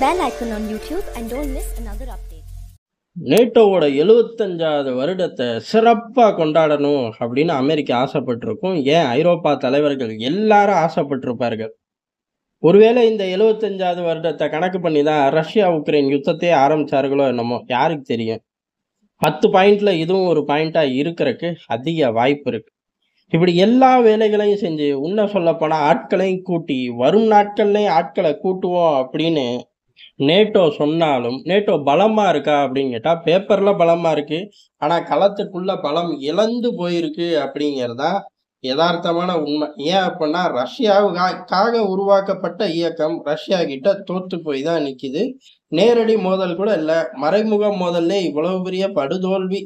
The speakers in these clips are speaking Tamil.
bell icon on YouTube and don't miss another update. நேட்டோவோட எழுபத்தஞ்சாவது வருடத்தை சிறப்பாக கொண்டாடணும் அப்படின்னு அமெரிக்கா ஆசைப்பட்டிருக்கும் ஏன் ஐரோப்பா தலைவர்கள் எல்லாரும் ஆசைப்பட்டிருப்பார்கள் ஒருவேளை இந்த எழுபத்தஞ்சாவது வருடத்தை கணக்கு பண்ணி தான் ரஷ்யா உக்ரைன் யுத்தத்தையே ஆரம்பிச்சார்களோ என்னமோ யாருக்கு தெரியும் பத்து பாயிண்ட்ல இதுவும் ஒரு பாயிண்டாக இருக்கிறதுக்கு அதிக வாய்ப்பு இருக்கு இப்படி எல்லா வேலைகளையும் செஞ்சு உன்ன சொல்லப்போனால் ஆட்களையும் கூட்டி வரும் நாட்கள்லேயும் ஆட்களை கூட்டுவோம் அப்படின்னு நேட்டோ சொன்னாலும் நேட்டோ பலமாக இருக்கா அப்படின்னு கேட்டால் பேப்பரில் பலமாக இருக்குது ஆனால் களத்துக்குள்ளே பலம் இழந்து போயிருக்கு அப்படிங்கிறதா யதார்த்தமான உண்மை ஏன் அப்படின்னா ரஷ்யாவுக்காக உருவாக்கப்பட்ட இயக்கம் ரஷ்யா கிட்ட தோத்து போய் தான் நிற்கிது நேரடி மோதல் கூட இல்லை மறைமுக மோதல்லே இவ்வளவு பெரிய படுதோல்வி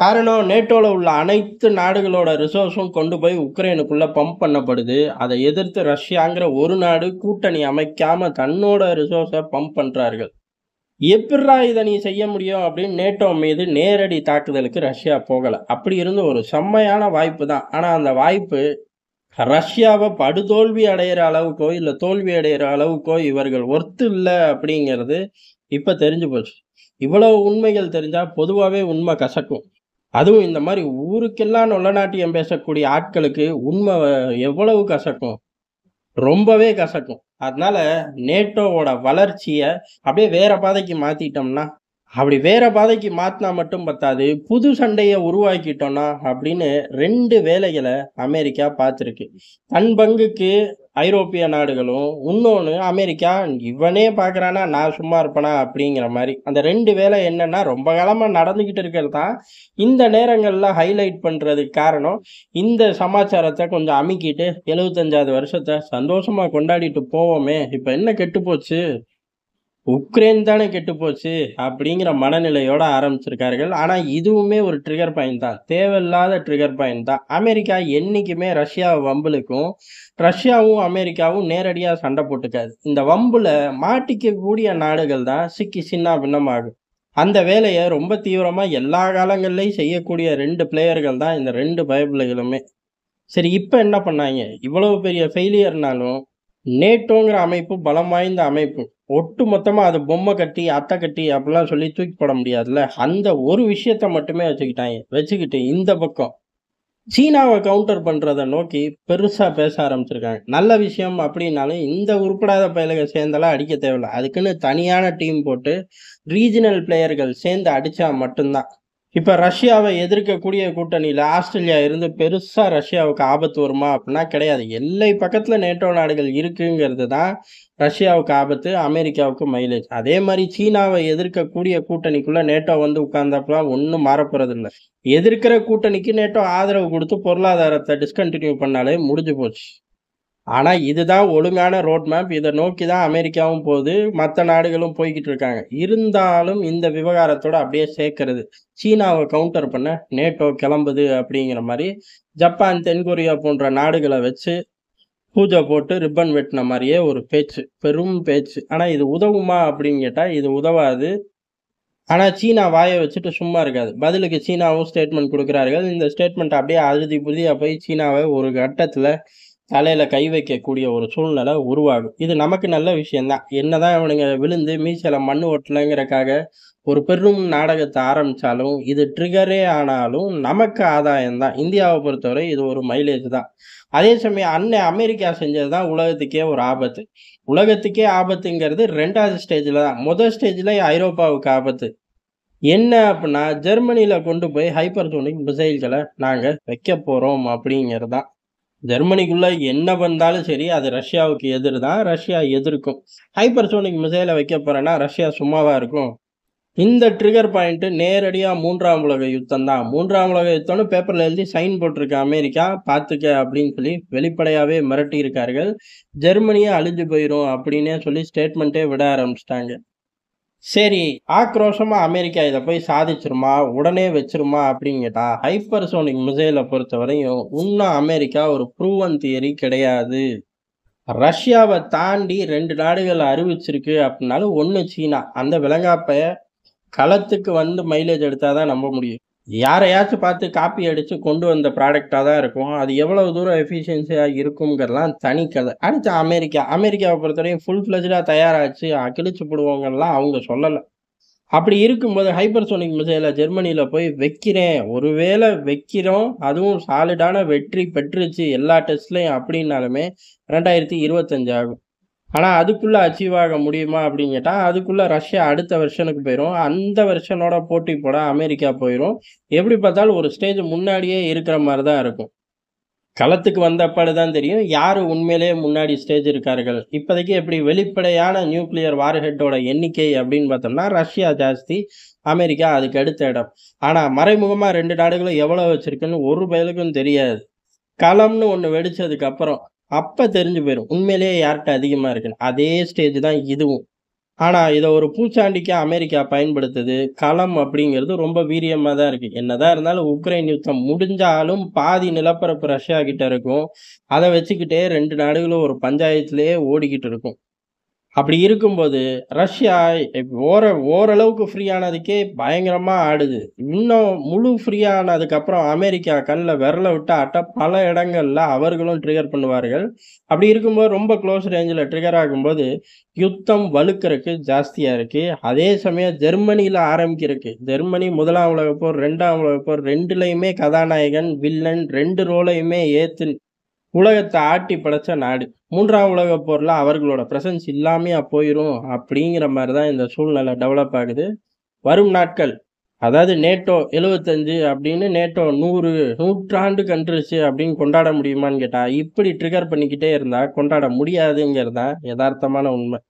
காரணம் நேட்டோவில் உள்ள அனைத்து நாடுகளோட ரிசோர்ஸும் கொண்டு போய் உக்ரைனுக்குள்ளே பம்ப் பண்ணப்படுது அதை எதிர்த்து ரஷ்யாங்கிற ஒரு நாடு கூட்டணி அமைக்காமல் தன்னோட ரிசோர்ஸை பம்ப் பண்ணுறார்கள் எப்படா இதை நீ செய்ய முடியும் அப்படின்னு நேட்டோ மீது நேரடி தாக்குதலுக்கு ரஷ்யா போகலை அப்படி இருந்து ஒரு செம்மையான வாய்ப்பு தான் ஆனால் அந்த வாய்ப்பு ரஷ்யாவை படுதோல்வி அடைகிற அளவுக்கோ இல்லை தோல்வி அடைகிற அளவுக்கோ இவர்கள் ஒர்த்து இல்லை அப்படிங்கிறது இப்போ தெரிஞ்சு போச்சு இவ்வளவு உண்மைகள் தெரிஞ்சால் பொதுவாகவே உண்மை கசக்கும் அதுவும் இந்த மாதிரி ஊருக்கெல்லாம் நொல்லநாட்டியம் பேசக்கூடிய ஆட்களுக்கு உண்மை எவ்வளவு கசக்கும் ரொம்பவே கசக்கும் அதனால நேட்டோவோட வளர்ச்சியை அப்படியே வேற பாதைக்கு மாத்திட்டோம்னா அப்படி வேறு பாதைக்கு மாற்றினா மட்டும் பத்தாது புது சண்டையை உருவாக்கிட்டோன்னா அப்படின்னு ரெண்டு வேலைகளை அமெரிக்கா பார்த்துருக்கு தன் பங்குக்கு ஐரோப்பிய நாடுகளும் இன்னொன்று அமெரிக்கா இவனே பார்க்குறானா நான் சும்மா இருப்பேனா அப்படிங்கிற மாதிரி அந்த ரெண்டு வேலை என்னென்னா ரொம்ப காலமாக நடந்துக்கிட்டு இருக்கிறது தான் இந்த நேரங்களில் ஹைலைட் பண்ணுறதுக்கு காரணம் இந்த சமாச்சாரத்தை கொஞ்சம் அமுக்கிட்டு எழுபத்தஞ்சாவது வருஷத்தை சந்தோஷமாக கொண்டாடிட்டு போவோமே இப்போ என்ன கெட்டு போச்சு உக்ரைன் தானே கெட்டு போச்சு அப்படிங்கிற மனநிலையோட ஆரம்பிச்சிருக்கார்கள் ஆனால் இதுவுமே ஒரு ட்ரிகர் பாயிண்ட் தான் தேவையில்லாத ட்ரிகர் பாயிண்ட் தான் அமெரிக்கா என்றைக்குமே ரஷ்யா வம்புலுக்கும் ரஷ்யாவும் அமெரிக்காவும் நேரடியாக சண்டை போட்டுக்காது இந்த வம்பில் மாட்டிக்கக்கூடிய நாடுகள் தான் சிக்கி சின்ன பின்னமாகும் அந்த வேலையை ரொம்ப தீவிரமாக எல்லா காலங்கள்லையும் செய்யக்கூடிய ரெண்டு பிளேயர்கள் தான் இந்த ரெண்டு பயப்பிள்ளைகளுமே சரி இப்போ என்ன பண்ணாங்க இவ்வளவு பெரிய ஃபெயிலியர்னாலும் நேட்டோங்கிற அமைப்பு பலம் வாய்ந்த அமைப்பு ஒட்டு மொத்தமாக அது பொம்மை கட்டி அத்தை கட்டி அப்படிலாம் சொல்லி தூக்கி போட முடியாதுல்ல அந்த ஒரு விஷயத்த மட்டுமே வச்சுக்கிட்டாங்க வச்சுக்கிட்டு இந்த பக்கம் சீனாவை கவுண்டர் பண்ணுறதை நோக்கி பெருசாக பேச ஆரம்பிச்சிருக்காங்க நல்ல விஷயம் அப்படின்னாலும் இந்த உருப்படாத பயலுக சேர்ந்தெல்லாம் அடிக்க தேவையில்லை அதுக்குன்னு தனியான டீம் போட்டு ரீஜினல் பிளேயர்கள் சேர்ந்து அடித்தா மட்டும்தான் இப்போ ரஷ்யாவை எதிர்க்கக்கூடிய கூட்டணியில் ஆஸ்திரேலியா இருந்து பெருசாக ரஷ்யாவுக்கு ஆபத்து வருமா அப்படின்னா கிடையாது எல்லை பக்கத்தில் நேட்டோ நாடுகள் இருக்குங்கிறது தான் ரஷ்யாவுக்கு ஆபத்து அமெரிக்காவுக்கு மைலேஜ் அதே மாதிரி சீனாவை எதிர்க்கக்கூடிய கூட்டணிக்குள்ளே நேட்டோ வந்து உட்கார்ந்தப்பெல்லாம் ஒன்றும் மாறப்போகிறதில்ல எதிர்க்கிற கூட்டணிக்கு நேட்டோ ஆதரவு கொடுத்து பொருளாதாரத்தை டிஸ்கண்டினியூ பண்ணாலே முடிஞ்சு போச்சு ஆனால் இதுதான் ஒழுங்கான ரோட் மேப் இதை நோக்கி தான் அமெரிக்காவும் போகுது மற்ற நாடுகளும் போய்கிட்டு இருக்காங்க இருந்தாலும் இந்த விவகாரத்தோடு அப்படியே சேர்க்கறது சீனாவை கவுண்டர் பண்ண நேட்டோ கிளம்புது அப்படிங்கிற மாதிரி ஜப்பான் தென்கொரியா போன்ற நாடுகளை வச்சு பூஜை போட்டு ரிப்பன் வெட்டின மாதிரியே ஒரு பேச்சு பெரும் பேச்சு ஆனால் இது உதவுமா அப்படின்னு கேட்டால் இது உதவாது ஆனால் சீனா வாயை வச்சுட்டு சும்மா இருக்காது பதிலுக்கு சீனாவும் ஸ்டேட்மெண்ட் கொடுக்குறார்கள் இந்த ஸ்டேட்மெண்ட் அப்படியே அழுதி புதியாக போய் சீனாவை ஒரு கட்டத்தில் தலையில் கை வைக்கக்கூடிய ஒரு சூழ்நிலை உருவாகும் இது நமக்கு நல்ல விஷயந்தான் என்னதான் இவனுங்க விழுந்து மீசல மண் ஓட்டலைங்கிறக்காக ஒரு பெரும் நாடகத்தை ஆரம்பித்தாலும் இது ட்ரிகரே ஆனாலும் நமக்கு ஆதாயம் தான் இந்தியாவை பொறுத்தவரை இது ஒரு மைலேஜ் தான் அதே சமயம் அன்னை அமெரிக்கா செஞ்சது தான் உலகத்துக்கே ஒரு ஆபத்து உலகத்துக்கே ஆபத்துங்கிறது ரெண்டாவது ஸ்டேஜில் தான் முதல் ஸ்டேஜில் ஐரோப்பாவுக்கு ஆபத்து என்ன அப்படின்னா ஜெர்மனியில் கொண்டு போய் சோனிக் மிசைல்களை நாங்கள் வைக்க போகிறோம் அப்படிங்கிறது தான் ஜெர்மனிக்குள்ளே என்ன வந்தாலும் சரி அது ரஷ்யாவுக்கு எதிர் தான் ரஷ்யா எதிர்க்கும் ஹைப்பர்சோனிக் மிசைல வைக்க போகிறேன்னா ரஷ்யா சும்மாவாக இருக்கும் இந்த ட்ரிகர் பாயிண்ட்டு நேரடியாக மூன்றாம் உலக யுத்தம் தான் மூன்றாம் உலக யுத்தம்னு பேப்பரில் எழுதி சைன் போட்டிருக்க அமெரிக்கா பார்த்துக்க அப்படின்னு சொல்லி வெளிப்படையாகவே மிரட்டியிருக்கார்கள் ஜெர்மனியே அழிஞ்சு போயிடும் அப்படின்னே சொல்லி ஸ்டேட்மெண்ட்டே விட ஆரம்பிச்சிட்டாங்க சரி ஆக்ரோஷமாக அமெரிக்கா இதை போய் சாதிச்சிருமா உடனே வச்சிருமா அப்படின்னு கேட்டால் ஹைப்பர்சோனிக் மிசைலை பொறுத்த வரையும் இன்னும் அமெரிக்கா ஒரு ப்ரூவன் தியரி கிடையாது ரஷ்யாவை தாண்டி ரெண்டு நாடுகள் அறிவிச்சிருக்கு அப்படின்னாலும் ஒன்று சீனா அந்த விலங்காப்பைய களத்துக்கு வந்து மைலேஜ் எடுத்தால் தான் நம்ப முடியும் யாரையாச்சும் பார்த்து காப்பி அடித்து கொண்டு வந்த ப்ராடக்டாக தான் இருக்கும் அது எவ்வளோ தூரம் எஃபிஷியன்சியாக இருக்குங்கிறதுலாம் தனி கதை அடுத்து அமெரிக்கா அமெரிக்காவை பொறுத்தவரையும் ஃபுல் ஃப்ளஜாக தயாராச்சு அகிழிச்சு போடுவோங்கலாம் அவங்க சொல்லலை அப்படி இருக்கும்போது ஹைப்பர்சோனிக் மிசைலில் ஜெர்மனியில் போய் வைக்கிறேன் ஒருவேளை வைக்கிறோம் அதுவும் சாலிடான வெற்றி பெற்றுச்சு எல்லா டெஸ்ட்லையும் அப்படின்னாலுமே ரெண்டாயிரத்தி இருபத்தஞ்சு ஆகும் ஆனால் அதுக்குள்ளே அச்சீவ் ஆக முடியுமா அப்படின்னு கேட்டால் அதுக்குள்ளே ரஷ்யா அடுத்த வருஷனுக்கு போயிடும் அந்த வருஷனோட போட்டி போட அமெரிக்கா போயிடும் எப்படி பார்த்தாலும் ஒரு ஸ்டேஜ் முன்னாடியே இருக்கிற மாதிரி தான் இருக்கும் களத்துக்கு வந்தப்பாடு தான் தெரியும் யார் உண்மையிலேயே முன்னாடி ஸ்டேஜ் இருக்கார்கள் இப்போதைக்கு எப்படி வெளிப்படையான நியூக்ளியர் வார்ஹெட்டோட எண்ணிக்கை அப்படின்னு பார்த்தோம்னா ரஷ்யா ஜாஸ்தி அமெரிக்கா அதுக்கு அடுத்த இடம் ஆனால் மறைமுகமாக ரெண்டு நாடுகளும் எவ்வளோ வச்சுருக்குன்னு ஒரு பயலுக்கும் தெரியாது களம்னு ஒன்று வெடித்ததுக்கப்புறம் அப்போ தெரிஞ்சு போயிடும் உண்மையிலேயே யார்கிட்ட அதிகமாக இருக்குன்னு அதே ஸ்டேஜ் தான் இதுவும் ஆனால் இதை ஒரு பூச்சாண்டிக்கு அமெரிக்கா பயன்படுத்துது களம் அப்படிங்கிறது ரொம்ப வீரியமாக தான் இருக்குது என்னதான் இருந்தாலும் உக்ரைன் யுத்தம் முடிஞ்சாலும் பாதி நிலப்பரப்பு ரஷ்யா கிட்ட இருக்கும் அதை வச்சுக்கிட்டே ரெண்டு நாடுகளும் ஒரு பஞ்சாயத்துலேயே ஓடிக்கிட்டு இருக்கும் அப்படி இருக்கும்போது ரஷ்யா ஓர ஓரளவுக்கு ஃப்ரீயானதுக்கே பயங்கரமாக ஆடுது இன்னும் முழு ஃப்ரீயானதுக்கப்புறம் அமெரிக்கா கண்ணில் விரல விட்டு ஆட்ட பல இடங்களில் அவர்களும் ட்ரிகர் பண்ணுவார்கள் அப்படி இருக்கும்போது ரொம்ப க்ளோஸ் ரேஞ்சில் ட்ரிகர் ஆகும்போது யுத்தம் வலுக்கிறதுக்கு ஜாஸ்தியாக இருக்குது அதே சமயம் ஜெர்மனியில் ஆரம்பிக்கிறதுக்கு ஜெர்மனி முதலாம் உலகப்போர் ரெண்டாம் உலகப்போர் ரெண்டுலேயுமே கதாநாயகன் வில்லன் ரெண்டு ரோலையுமே ஏற்று உலகத்தை ஆட்டி படைச்ச நாடு மூன்றாம் உலக போரில் அவர்களோட பிரசன்ஸ் இல்லாமையா போயிடும் அப்படிங்கிற மாதிரி தான் இந்த சூழ்நிலை டெவலப் ஆகுது வரும் நாட்கள் அதாவது நேட்டோ எழுவத்தஞ்சு அப்படின்னு நேட்டோ நூறு நூற்றாண்டு கன்றுச்சு அப்படின்னு கொண்டாட முடியுமான்னு கேட்டால் இப்படி ட்ரிகர் பண்ணிக்கிட்டே இருந்தால் கொண்டாட தான் யதார்த்தமான உண்மை